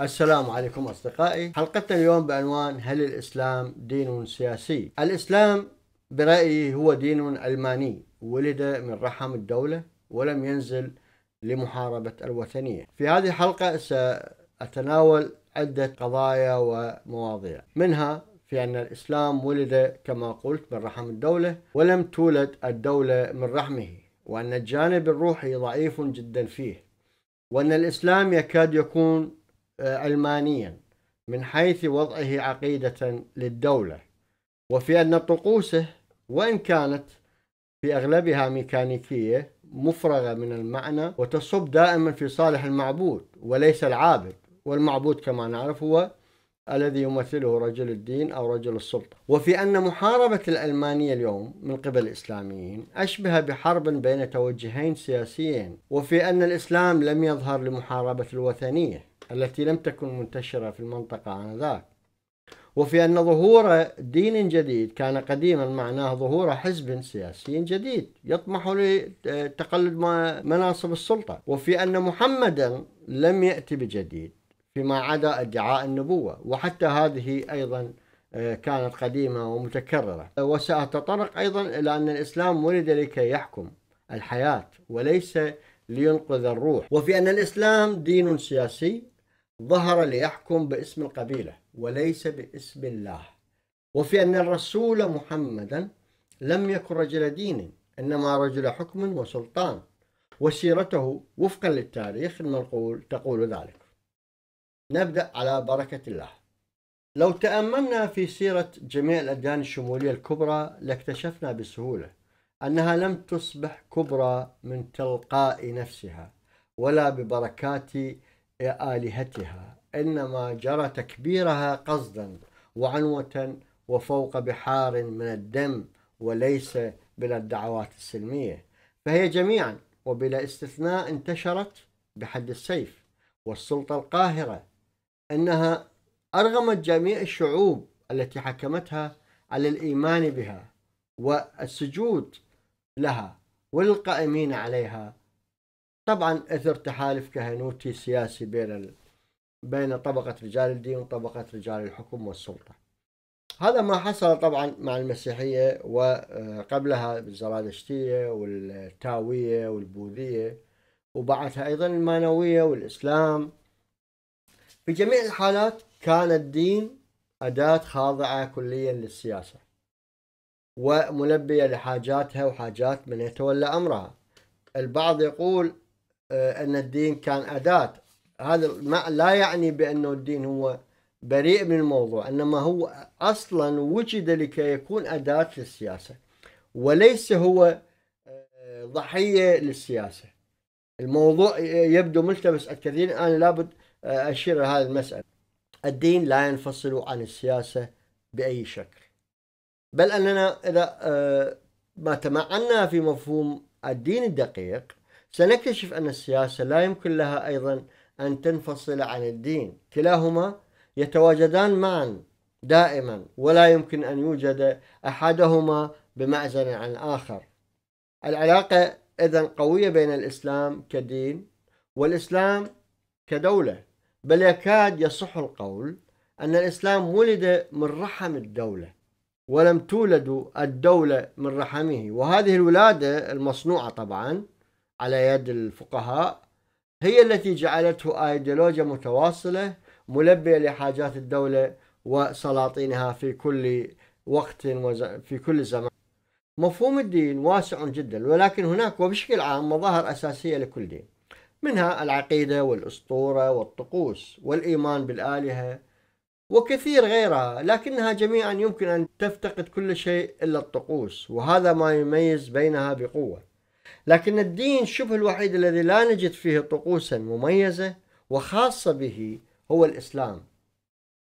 السلام عليكم أصدقائي حلقتنا اليوم بعنوان هل الإسلام دين سياسي؟ الإسلام برأيي هو دين علماني ولد من رحم الدولة ولم ينزل لمحاربة الوثنية في هذه الحلقة سأتناول عدة قضايا ومواضيع منها في أن الإسلام ولد كما قلت من رحم الدولة ولم تولد الدولة من رحمه وأن الجانب الروحي ضعيف جدا فيه وأن الإسلام يكاد يكون علمانيا آه، من حيث وضعه عقيدة للدولة وفي أن طقوسه وإن كانت في أغلبها ميكانيكية مفرغة من المعنى وتصب دائما في صالح المعبود وليس العابد والمعبود كما نعرف هو الذي يمثله رجل الدين أو رجل السلطة وفي أن محاربة الألمانية اليوم من قبل الإسلاميين أشبه بحرب بين توجهين سياسيين وفي أن الإسلام لم يظهر لمحاربة الوثنية التي لم تكن منتشرة في المنطقة آنذاك وفي أن ظهور دين جديد كان قديما معناه ظهور حزب سياسي جديد يطمح لتقلد مناصب السلطة وفي أن محمدا لم يأتي بجديد فيما عدا ادعاء النبوة وحتى هذه أيضا آه، كانت قديمة ومتكررة وسأتطرق أيضا إلى أن الإسلام ولد لكي يحكم الحياة وليس لينقذ الروح وفي أن الإسلام دين سياسي ظهر ليحكم باسم القبيلة وليس باسم الله وفي أن الرسول محمدا لم يكن رجل دين إنما رجل حكم وسلطان وسيرته وفقا للتاريخ المنقول تقول ذلك نبدأ على بركة الله لو تأملنا في سيرة جميع الأديان الشمولية الكبرى لاكتشفنا بسهولة أنها لم تصبح كبرى من تلقاء نفسها ولا ببركات آلهتها إنما جرى تكبيرها قصدا وعنوة وفوق بحار من الدم وليس بلا الدعوات السلمية فهي جميعا وبلا استثناء انتشرت بحد السيف والسلطة القاهرة أنها أرغمت جميع الشعوب التي حكمتها على الإيمان بها والسجود لها وللقائمين عليها طبعا اثر تحالف كهنوتي سياسي بين ال... بين طبقه رجال الدين وطبقه رجال الحكم والسلطه. هذا ما حصل طبعا مع المسيحيه وقبلها الزرادشتيه والتاويه والبوذيه وبعدها ايضا المانويه والاسلام. في جميع الحالات كان الدين اداه خاضعه كليا للسياسه. وملبيه لحاجاتها وحاجات من يتولى امرها. البعض يقول آه، ان الدين كان اداه هذا ما لا يعني بانه الدين هو بريء من الموضوع انما هو اصلا وجد لكي يكون اداه للسياسه وليس هو آه، ضحيه للسياسه الموضوع يبدو ملتبس الكثير انا لابد آه، اشير هذه المساله الدين لا ينفصل عن السياسه باي شكل بل اننا اذا ما تمعنا في مفهوم الدين الدقيق سنكتشف أن السياسة لا يمكن لها أيضا أن تنفصل عن الدين كلاهما يتواجدان معا دائما ولا يمكن أن يوجد أحدهما بمعزل عن الآخر العلاقة إذا قوية بين الإسلام كدين والإسلام كدولة بل يكاد يصح القول أن الإسلام ولد من رحم الدولة ولم تولد الدولة من رحمه وهذه الولادة المصنوعة طبعا على يد الفقهاء هي التي جعلته ايديولوجيا متواصله ملبيه لحاجات الدوله وسلاطينها في كل وقت في كل زمان مفهوم الدين واسع جدا ولكن هناك وبشكل عام مظاهر أساسية لكل دين منها العقيدة والأسطورة والطقوس والإيمان بالآلهة وكثير غيرها لكنها جميعا يمكن أن تفتقد كل شيء إلا الطقوس وهذا ما يميز بينها بقوة لكن الدين شبه الوحيد الذي لا نجد فيه طقوسا مميزة وخاصة به هو الإسلام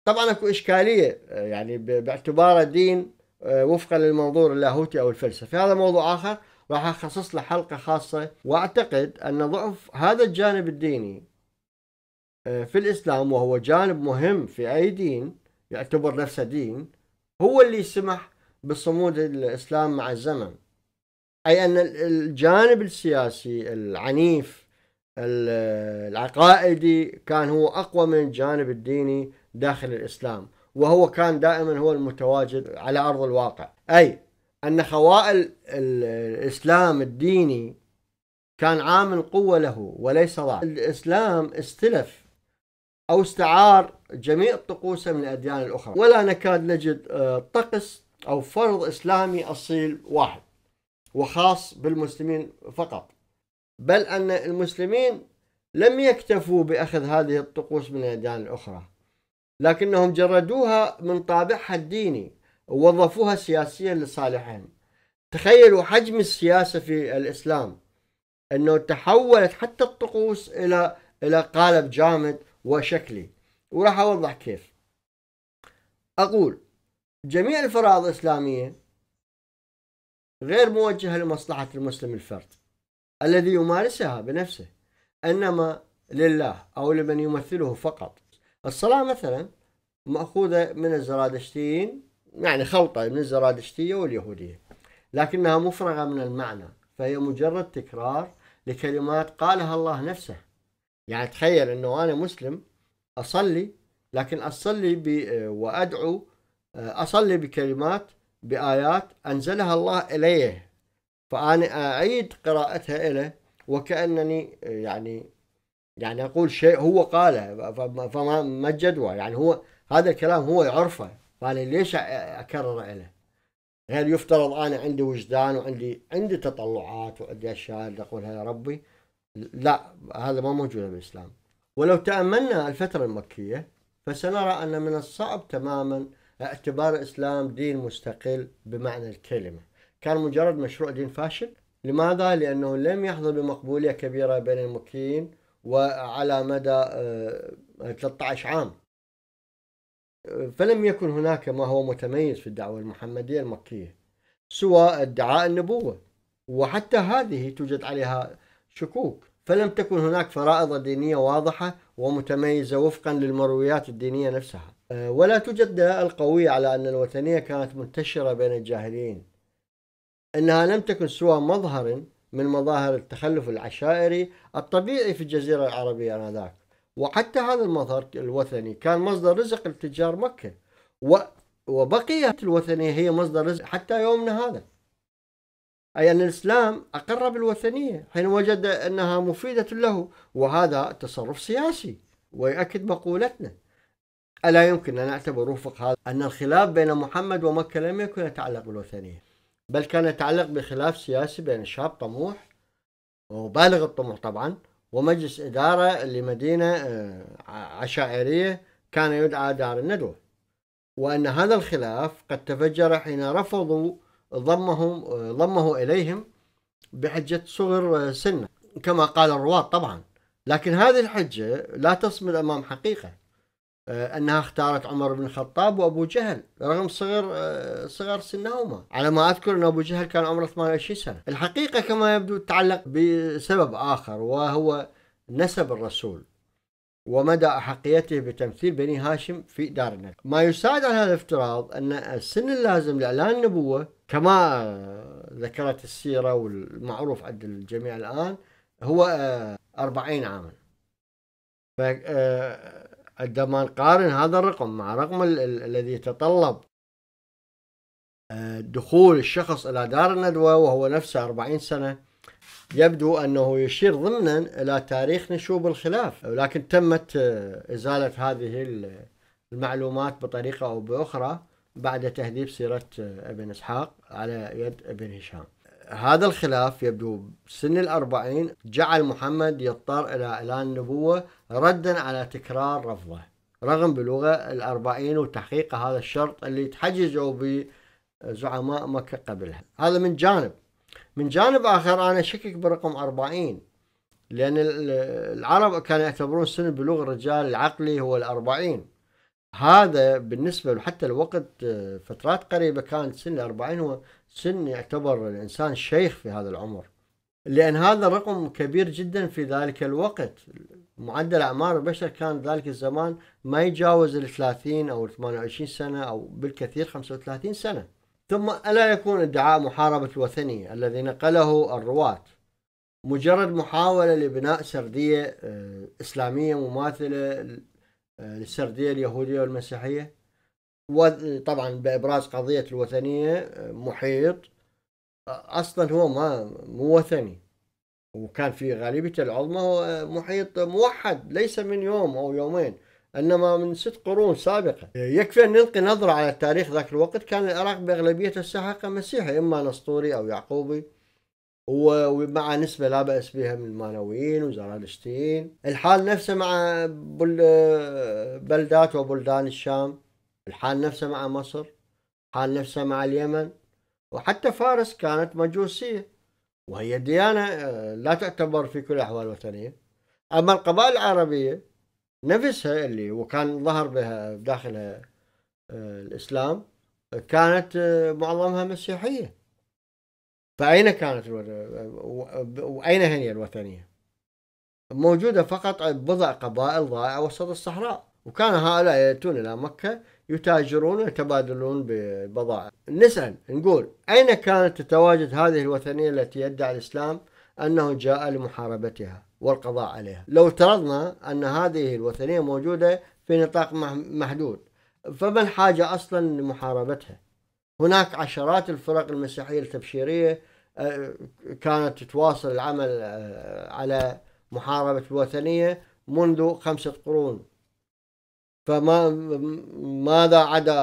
طبعا اكو إشكالية آه، يعني باعتباره دين آه، وفقا للمنظور اللاهوتي أو الفلسفي هذا موضوع آخر راح أخصص له حلقة خاصة وأعتقد أن ضعف هذا الجانب الديني آه، في الإسلام وهو جانب مهم في أي دين يعتبر نفسه دين هو اللي سمح بصمود الإسلام مع الزمن اي ان الجانب السياسي العنيف العقائدي كان هو اقوى من الجانب الديني داخل الاسلام وهو كان دائما هو المتواجد على ارض الواقع اي ان خواء الاسلام الديني كان عامل قوه له وليس ضعف الاسلام استلف او استعار جميع طقوسه من الاديان الاخرى ولا نكاد نجد آه، طقس او فرض اسلامي اصيل واحد وخاص بالمسلمين فقط بل أن المسلمين لم يكتفوا بأخذ هذه الطقوس من الأديان الأخرى لكنهم جردوها من طابعها الديني ووظفوها سياسيا لصالحهم تخيلوا حجم السياسة في الإسلام أنه تحولت حتى الطقوس إلى إلى قالب جامد وشكلي وراح أوضح كيف أقول جميع الفرائض الإسلامية غير موجهة لمصلحة المسلم الفرد الذي يمارسها بنفسه إنما لله أو لمن يمثله فقط الصلاة مثلا مأخوذة من الزرادشتيين يعني خلطة من الزرادشتية واليهودية لكنها مفرغة من المعنى فهي مجرد تكرار لكلمات قالها الله نفسه يعني تخيل أنه أنا مسلم أصلي لكن أصلي وأدعو أصلي بكلمات بآيات أنزلها الله إليه فأنا أعيد قراءتها إليه وكأنني يعني يعني أقول شيء هو قاله فما ما الجدوى يعني هو هذا الكلام هو يعرفه فأنا ليش أكرر إليه غير يفترض أنا عندي وجدان وعندي عندي تطلعات وعندي أشياء أقولها يا ربي لا هذا ما موجود بالإسلام ولو تأملنا الفترة المكية فسنرى أن من الصعب تماما اعتبار الإسلام دين مستقل بمعنى الكلمة كان مجرد مشروع دين فاشل لماذا؟ لأنه لم يحظى بمقبولية كبيرة بين المكين وعلى مدى 13 آه، عام فلم يكن هناك ما هو متميز في الدعوة المحمدية المكية سوى ادعاء النبوة وحتى هذه توجد عليها شكوك فلم تكن هناك فرائض دينية واضحة ومتميزة وفقا للمرويات الدينية نفسها آه، ولا توجد دلائل قوية على أن الوثنية كانت منتشرة بين الجاهليين إنها لم تكن سوى مظهر من مظاهر التخلف العشائري الطبيعي في الجزيرة العربية آنذاك وحتى هذا المظهر الوثني كان مصدر رزق لتجار مكة و وبقية الوثنية هي مصدر رزق حتى يومنا هذا أي أن الإسلام أقر بالوثنية حين وجد أنها مفيدة له وهذا تصرف سياسي ويؤكد مقولتنا ألا يمكن أن أعتبر وفق هذا أن الخلاف بين محمد ومكة لم يكن يتعلق بالوثنية بل كان يتعلق بخلاف سياسي بين شاب طموح وبالغ الطموح طبعا ومجلس إدارة لمدينة آه، عشائرية كان يدعى دار الندوة وأن هذا الخلاف قد تفجر حين رفضوا ضمهم آه، ضمه إليهم بحجة صغر آه، سنه كما قال الرواد طبعا لكن هذه الحجة لا تصمد أمام حقيقة آه، انها اختارت عمر بن الخطاب وابو جهل رغم صغر آه، صغر سنهما على ما اذكر ان ابو جهل كان عمره 28 سنه الحقيقه كما يبدو تتعلق بسبب اخر وهو نسب الرسول ومدى أحقيته بتمثيل بني هاشم في دار الندب ما يساعد على هذا الافتراض أن السن اللازم لإعلان النبوة كما ذكرت السيرة والمعروف عند الجميع الآن هو 40 آه، عاما عندما نقارن هذا الرقم مع رقم الذي يتطلب آه، دخول الشخص إلى دار الندوة وهو نفسه 40 سنة يبدو أنه يشير ضمنا إلى تاريخ نشوب الخلاف ولكن تمت آه، إزالة هذه المعلومات بطريقة أو بأخرى بعد تهذيب سيرة آه، ابن إسحاق على يد ابن هشام هذا الخلاف يبدو سن الأربعين جعل محمد يضطر إلى إعلان النبوة ردا على تكرار رفضه رغم بلوغه الأربعين وتحقيق هذا الشرط اللي تحججوا زعماء مكة قبلها هذا من جانب من جانب آخر أنا شكك برقم أربعين لأن العرب كانوا يعتبرون سن بلوغ الرجال العقلي هو الأربعين هذا بالنسبة حتى الوقت آه، فترات قريبة كان سن الأربعين هو سن يعتبر الإنسان شيخ في هذا العمر لأن هذا رقم كبير جدا في ذلك الوقت معدل أعمار البشر كان ذلك الزمان ما يتجاوز الثلاثين أو الثمان وعشرين سنة أو بالكثير خمسة وثلاثين سنة ثم ألا يكون ادعاء محاربة الوثني الذي نقله الرواة مجرد محاولة لبناء سردية آه، إسلامية مماثلة آه، للسرديه اليهوديه والمسيحيه وطبعا بابراز قضيه الوثنيه آه، محيط آه، اصلا هو ما مو وثني وكان في غالبيته العظمى هو محيط موحد ليس من يوم او يومين انما من ست قرون سابقه يكفي ان نلقي نظره على التاريخ ذاك الوقت كان العراق باغلبيته الساحقه مسيحي اما نسطوري او يعقوبي ومع نسبة لا بأس بها من المانويين وزرادشتين الحال نفسه مع بلدات وبلدان الشام الحال نفسه مع مصر الحال نفسه مع اليمن وحتى فارس كانت مجوسية وهي ديانة آه، لا تعتبر في كل الأحوال وثنية أما القبائل العربية نفسها اللي وكان ظهر بها داخلها آه، الإسلام كانت آه، معظمها مسيحية فأين كانت وأين هي الوثنية؟ موجودة فقط بضع قبائل ضائعة وسط الصحراء وكان هؤلاء يأتون إلى مكة يتاجرون ويتبادلون ببضائع نسأل نقول أين كانت تتواجد هذه الوثنية التي يدعي الإسلام أنه جاء لمحاربتها والقضاء عليها لو افترضنا أن هذه الوثنية موجودة في نطاق محدود فما الحاجة أصلا لمحاربتها هناك عشرات الفرق المسيحية التبشيرية كانت تتواصل العمل آه، على محاربة الوثنية منذ خمسة قرون فما ماذا عدا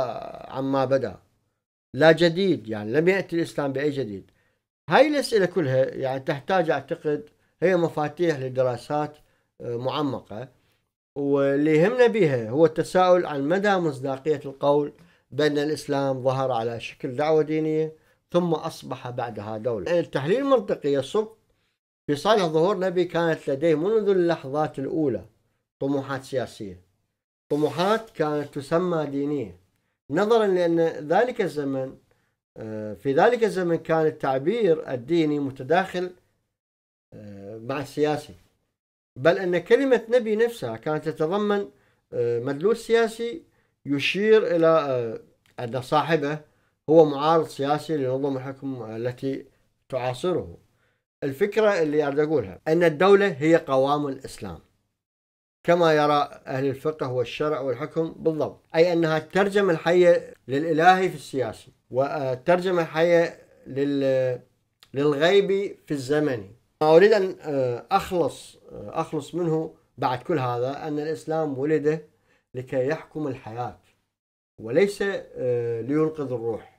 عما بدا لا جديد يعني لم يأتي الإسلام بأي جديد هاي الأسئلة كلها يعني تحتاج أعتقد هي مفاتيح لدراسات آه، معمقة واللي يهمنا بها هو التساؤل عن مدى مصداقية القول بأن الإسلام ظهر على شكل دعوة دينية ثم أصبح بعدها دولة التحليل المنطقي يصب في صالح ظهور نبي كانت لديه منذ اللحظات الأولى طموحات سياسية طموحات كانت تسمى دينية نظرا لأن ذلك الزمن آه، في ذلك الزمن كان التعبير الديني متداخل آه، مع السياسي بل أن كلمة نبي نفسها كانت تتضمن آه، مدلول سياسي يشير إلى أن صاحبه هو معارض سياسي لنظم الحكم التي تعاصره الفكرة اللي أريد أقولها أن الدولة هي قوام الإسلام كما يرى أهل الفقه والشرع والحكم بالضبط أي أنها الترجمة الحية للإلهي في السياسي والترجمة الحية لل... للغيبي في الزمن ما أريد أن آه، أخلص آه، أخلص منه بعد كل هذا أن الإسلام ولد لكي يحكم الحياة وليس آه، لينقذ الروح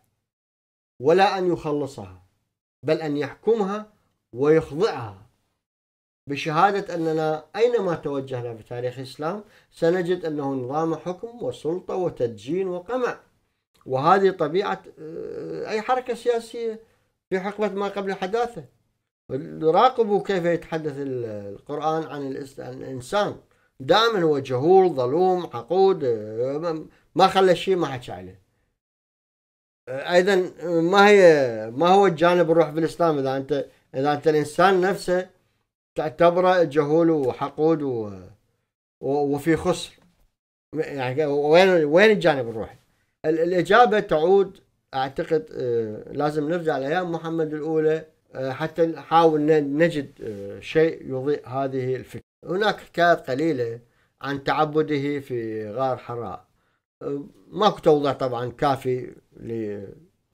ولا أن يخلصها بل أن يحكمها ويخضعها بشهادة أننا أينما توجهنا في تاريخ الإسلام سنجد أنه نظام حكم وسلطة وتدجين وقمع وهذه طبيعة آه، أي حركة سياسية في حقبة ما قبل الحداثة راقبوا كيف يتحدث القرآن عن الإنسان دائما هو جهول ظلوم عقود آه، ما خلى شيء ما حكى عليه ايضا ما هي ما هو الجانب الروح في الاسلام اذا انت اذا انت الانسان نفسه تعتبره جهول وحقود و وفي خسر يعني وين وين الجانب الروحي؟ الاجابه تعود اعتقد آه، لازم نرجع لايام محمد الاولى آه، حتى نحاول نجد آه، شيء يضيء هذه الفكره. هناك حكايات قليله عن تعبده في غار حراء أه، ماكو توضيح طبعا كافي ل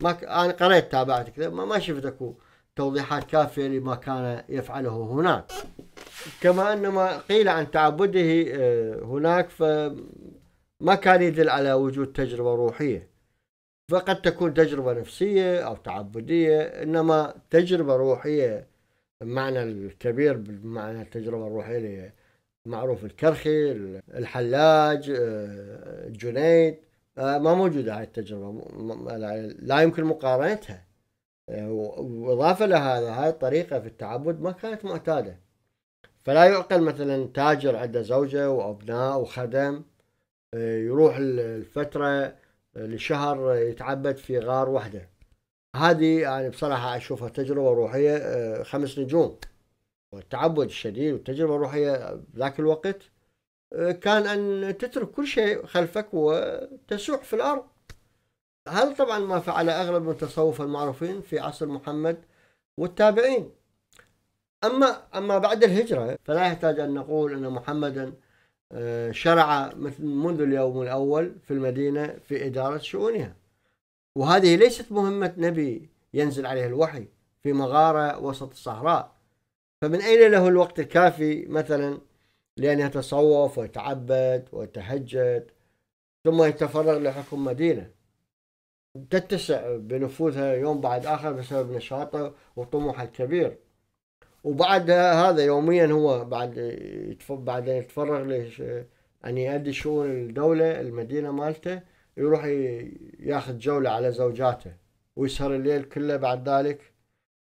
ما انا قريت تابعت كذا ما شفت اكو توضيحات كافيه لما كان يفعله هناك كما ان ما قيل عن تعبده أه، هناك فما كان يدل على وجود تجربه روحيه فقد تكون تجربه نفسيه او تعبديه انما تجربه روحيه المعنى الكبير بمعنى التجربه الروحيه معروف الكرخي الحلاج آه، الجنيد آه، ما موجودة هاي التجربة لا يمكن مقارنتها آه، وإضافة لهذا هاي الطريقة في التعبد ما كانت معتادة فلا يعقل مثلا تاجر عنده زوجة وأبناء وخدم يروح الفترة لشهر يتعبد في غار وحده هذه يعني بصراحة أشوفها تجربة روحية خمس نجوم والتعبد الشديد والتجربة الروحية ذاك الوقت آه، كان أن تترك كل شيء خلفك وتسوح في الأرض هذا طبعا ما فعل أغلب المتصوفة المعروفين في عصر محمد والتابعين أما أما بعد الهجرة فلا يحتاج أن نقول أن محمدا آه، شرع منذ اليوم الأول في المدينة في إدارة شؤونها وهذه ليست مهمة نبي ينزل عليه الوحي في مغارة وسط الصحراء فمن أين له الوقت الكافي مثلا لأن يتصوف ويتعبد ويتهجد ثم يتفرغ لحكم مدينة تتسع بنفوذها يوم بعد آخر بسبب نشاطه وطموحه الكبير وبعد هذا يوميا هو بعد أن يتفرغ أن يؤدي شؤون الدولة المدينة مالته يروح ياخذ جولة على زوجاته ويسهر الليل كله بعد ذلك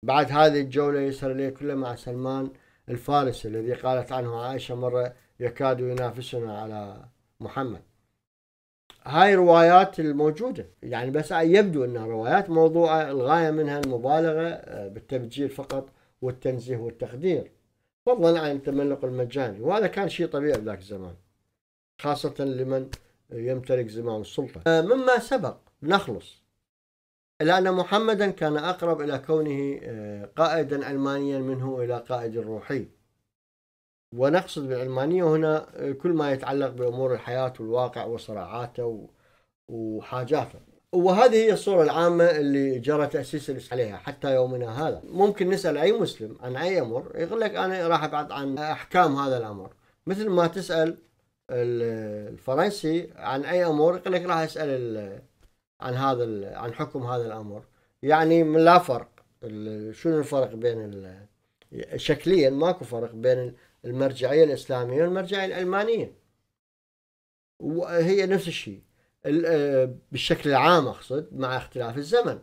بعد هذه الجولة يسر لي كله مع سلمان الفارسي الذي قالت عنه عائشة مرة يكاد ينافسنا على محمد هاي روايات الموجودة يعني بس يبدو أنها روايات موضوعة الغاية منها المبالغة آه، بالتبجيل فقط والتنزيه والتخدير فضلا عن التملق المجاني وهذا كان شيء طبيعي بذاك الزمان خاصة لمن يمتلك زمام السلطة آه، مما سبق نخلص إلا أن محمدا كان أقرب إلى كونه آه، قائدا علمانيا منه إلى قائد روحي ونقصد بالعلمانية هنا آه، كل ما يتعلق بأمور الحياة والواقع وصراعاته وحاجاته وهذه هي الصورة العامة اللي جرى تأسيس الإسلام عليها حتى يومنا هذا ممكن نسأل أي مسلم عن أي أمر يقول لك أنا راح أبعد عن أحكام هذا الأمر مثل ما تسأل الفرنسي عن أي أمور يقول لك راح أسأل عن هذا عن حكم هذا الامر يعني لا فرق شنو الفرق بين شكليا ماكو فرق بين المرجعيه الاسلاميه والمرجعيه الالمانيه وهي نفس الشيء آه، بالشكل العام اقصد مع اختلاف الزمن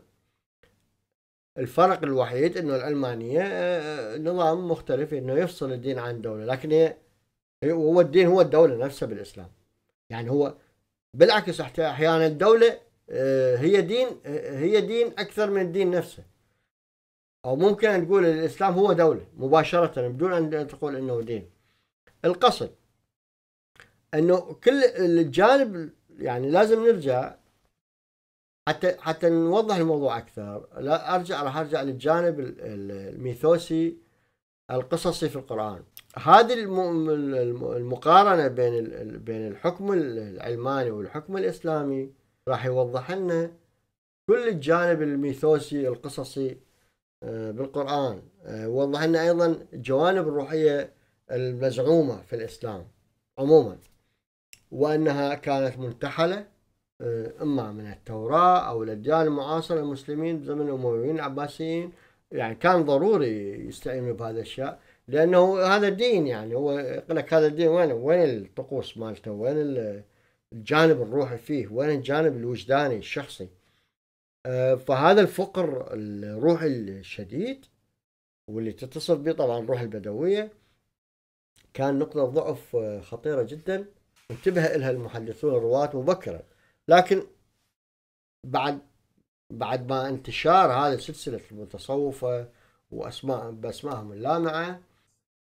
الفرق الوحيد انه الالمانيه آه، آه، نظام مختلف انه يفصل الدين عن الدوله لكن هي هو الدين هو الدوله نفسها بالاسلام يعني هو بالعكس احيانا الدوله آه، هي دين آه، هي دين اكثر من الدين نفسه او ممكن ان تقول الاسلام هو دوله مباشره بدون ان تقول انه دين القصد انه كل الجانب يعني لازم نرجع حتى حتى نوضح الموضوع اكثر لا ارجع راح ارجع للجانب الميثوسي القصصي في القران هذه المقارنه بين بين الحكم العلماني والحكم الاسلامي راح يوضح لنا كل الجانب الميثوسي القصصي آه، بالقرآن آه، وضح لنا أيضا الجوانب الروحية المزعومة في الإسلام عموما وأنها كانت منتحلة آه، إما من التوراة أو الأديان المعاصرة للمسلمين بزمن الأمويين العباسيين يعني كان ضروري يستعينوا بهذا الأشياء لأنه هذا الدين يعني هو يقول لك هذا الدين وين وين الطقوس مالته وين الجانب الروحي فيه وين الجانب الوجداني الشخصي آه، فهذا الفقر الروحي الشديد واللي تتصف به طبعا الروح البدوية كان نقطة ضعف آه، خطيرة جدا انتبه لها المحدثون الرواة مبكرا لكن بعد بعد ما انتشار هذه السلسلة المتصوفة واسماء باسمائهم اللامعة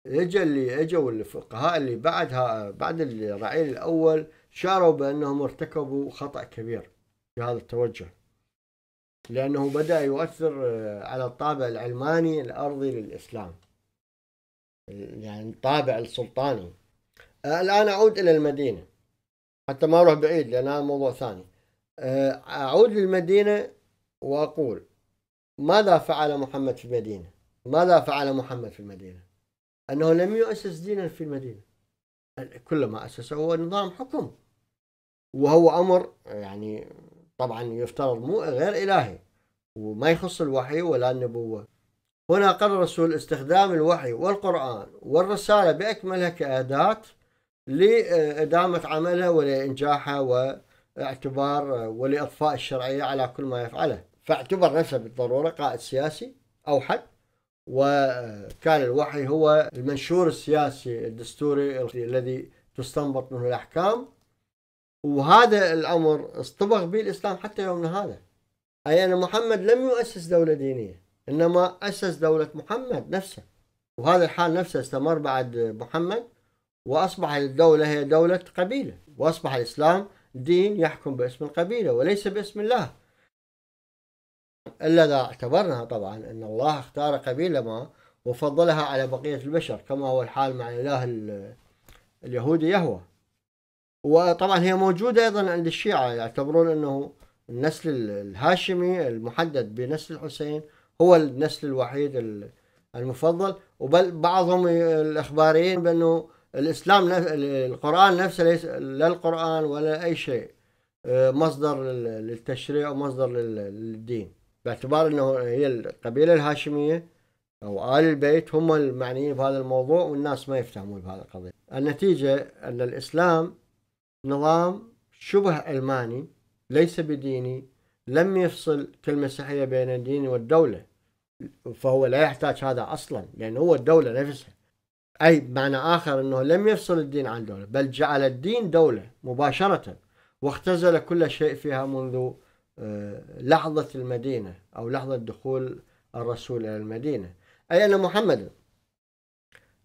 اجى اللي اجوا الفقهاء اللي بعدها بعد الرعيل الاول شعروا بأنهم ارتكبوا خطأ كبير في هذا التوجه لأنه بدأ يؤثر آه، على الطابع العلماني الأرضي للإسلام يعني الطابع السلطاني آه، الآن أعود إلى المدينة حتى ما أروح بعيد لأن هذا موضوع ثاني آه، أعود للمدينة وأقول ماذا فعل محمد في المدينة؟ ماذا فعل محمد في المدينة؟ أنه لم يؤسس دينا في المدينة كل ما أسسه هو نظام حكم وهو أمر يعني طبعا يفترض مو غير إلهي وما يخص الوحي ولا النبوة هنا قرر الرسول استخدام الوحي والقرآن والرسالة بأكملها كأداة لإدامة عمله ولإنجاحه واعتبار ولإضفاء الشرعية على كل ما يفعله فاعتبر نفسه بالضرورة قائد سياسي أو حد وكان الوحي هو المنشور السياسي الدستوري الذي تستنبط منه الأحكام وهذا الأمر اصطبغ به الإسلام حتى يومنا هذا أي أن محمد لم يؤسس دولة دينية إنما أسس دولة محمد نفسه وهذا الحال نفسه استمر بعد محمد وأصبح الدولة هي دولة قبيلة وأصبح الإسلام دين يحكم باسم القبيلة وليس باسم الله إلا إذا اعتبرنا طبعا أن الله اختار قبيلة ما وفضلها على بقية البشر كما هو الحال مع الإله اليهودي يهوه وطبعا هي موجودة أيضا عند الشيعة يعتبرون أنه النسل الهاشمي المحدد بنسل الحسين هو النسل الوحيد المفضل وبل بعضهم الإخباريين بأنه الإسلام القرآن نفسه ليس لا القرآن ولا أي شيء آه، مصدر للتشريع ومصدر للدين باعتبار انه هي القبيله الهاشميه او ال البيت هم المعنيين بهذا الموضوع والناس ما يفتهمون بهذا القضيه. النتيجه ان الاسلام نظام شبه الماني ليس بديني لم يفصل مسيحية بين الدين والدوله فهو لا يحتاج هذا اصلا لان هو الدوله نفسها. اي بمعنى اخر انه لم يفصل الدين عن الدوله بل جعل الدين دوله مباشره واختزل كل شيء فيها منذ آه، لحظة المدينة أو لحظة دخول الرسول إلى المدينة أي أن محمدا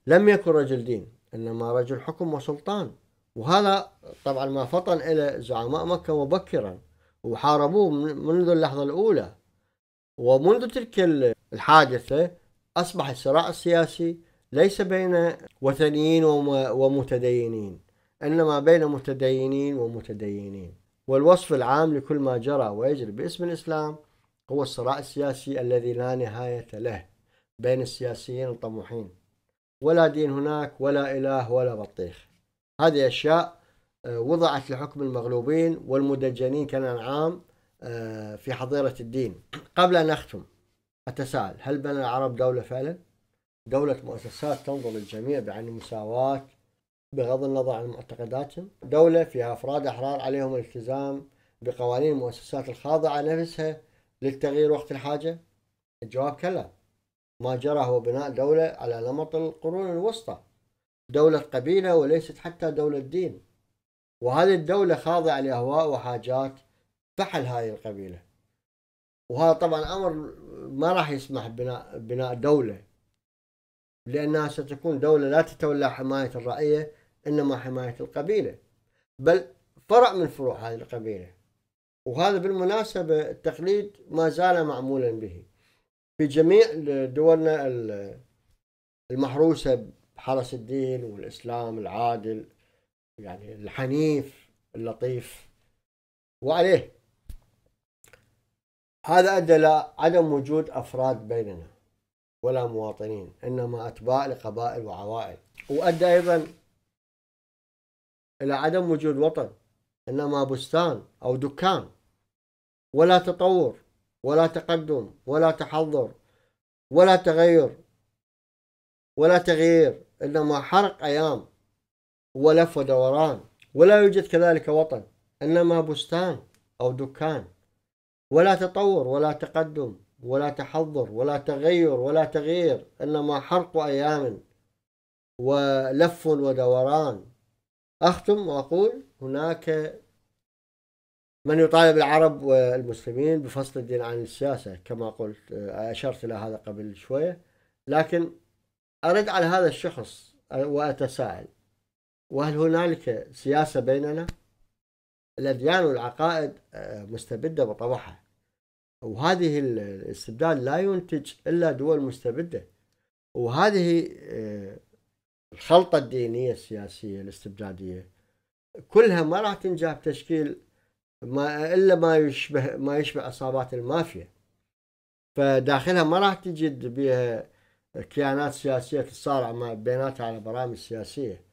لم يكن رجل دين إنما رجل حكم وسلطان وهذا طبعا ما فطن إلى زعماء مكة مبكرا وحاربوه منذ اللحظة الأولى ومنذ تلك الحادثة أصبح الصراع السياسي ليس بين وثنيين ومتدينين إنما بين متدينين ومتدينين والوصف العام لكل ما جرى ويجري باسم الإسلام هو الصراع السياسي الذي لا نهاية له بين السياسيين الطموحين ولا دين هناك ولا إله ولا بطيخ هذه أشياء آه، وضعت لحكم المغلوبين والمدجنين كالأنعام آه، في حظيرة الدين قبل أن أختم أتساءل هل بنى العرب دولة فعلا؟ دولة مؤسسات تنظر للجميع بعين المساواة بغض النظر عن معتقداتهم دولة فيها أفراد أحرار عليهم الالتزام بقوانين المؤسسات الخاضعة نفسها للتغيير وقت الحاجة الجواب كلا ما جرى هو بناء دولة على نمط القرون الوسطى دولة قبيلة وليست حتى دولة دين وهذه الدولة خاضعة لأهواء وحاجات فحل هذه القبيلة وهذا طبعا أمر ما راح يسمح بناء بناء دولة لأنها ستكون دولة لا تتولى حماية الرعية إنما حماية القبيلة بل فرع من فروع هذه القبيلة وهذا بالمناسبة التقليد ما زال معمولا به في جميع دولنا المحروسة بحرس الدين والإسلام العادل يعني الحنيف اللطيف وعليه هذا أدى إلى عدم وجود أفراد بيننا ولا مواطنين إنما أتباع لقبائل وعوائل وأدى أيضا إلى عدم وجود وطن إنما بستان أو دكان ولا تطور ولا تقدم ولا تحضر ولا تغير ولا تغيير إنما حرق أيام ولف ودوران ولا يوجد كذلك وطن إنما بستان أو دكان ولا تطور ولا تقدم ولا تحضر ولا تغير ولا تغيير إنما حرق أيام ولف ودوران أختم وأقول هناك من يطالب العرب والمسلمين بفصل الدين عن السياسة كما قلت آه، أشرت إلى هذا قبل شوية لكن أرد على هذا الشخص وأتساءل وهل هنالك سياسة بيننا؟ الأديان والعقائد آه، مستبدة بطبعها وهذه الاستبدال لا ينتج إلا دول مستبدة وهذه آه، الخلطة الدينية السياسية الاستبدادية كلها ما راح تنجح بتشكيل ما الا ما يشبه ما يشبه عصابات المافيا فداخلها ما راح تجد بها كيانات سياسية تصارع مع بيناتها على برامج سياسية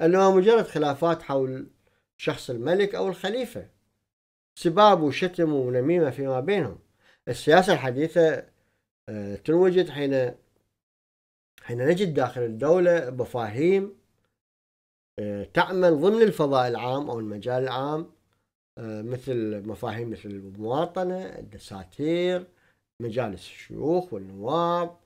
انما مجرد خلافات حول شخص الملك او الخليفة سباب وشتم ونميمة فيما بينهم السياسة الحديثة آه، تنوجد حين حين نجد داخل الدولة مفاهيم آه، تعمل ضمن الفضاء العام أو المجال العام آه، مثل مفاهيم مثل المواطنة الدساتير مجالس الشيوخ والنواب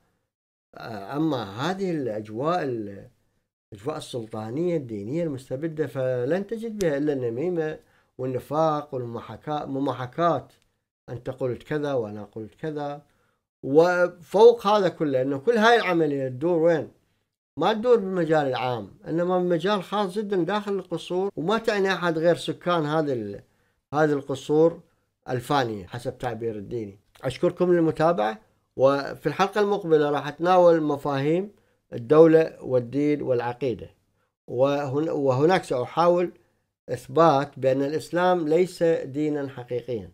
آه، أما هذه الأجواء الأجواء السلطانية الدينية المستبدة فلن تجد بها إلا النميمة والنفاق والمحاكاة أنت قلت كذا وأنا قلت كذا وفوق هذا كله انه كل هاي العمليه تدور وين؟ ما تدور بالمجال العام انما بمجال خاص جدا داخل القصور وما تعني احد غير سكان هذه هذه القصور الفانيه حسب تعبير الديني. اشكركم للمتابعه وفي الحلقه المقبله راح اتناول مفاهيم الدوله والدين والعقيده وهناك ساحاول اثبات بان الاسلام ليس دينا حقيقيا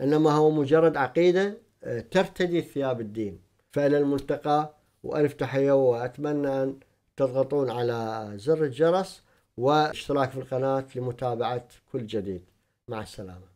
انما هو مجرد عقيده ترتدي ثياب الدين فإلى الملتقى وألف تحية وأتمنى أن تضغطون على زر الجرس واشتراك في القناة لمتابعة كل جديد مع السلامة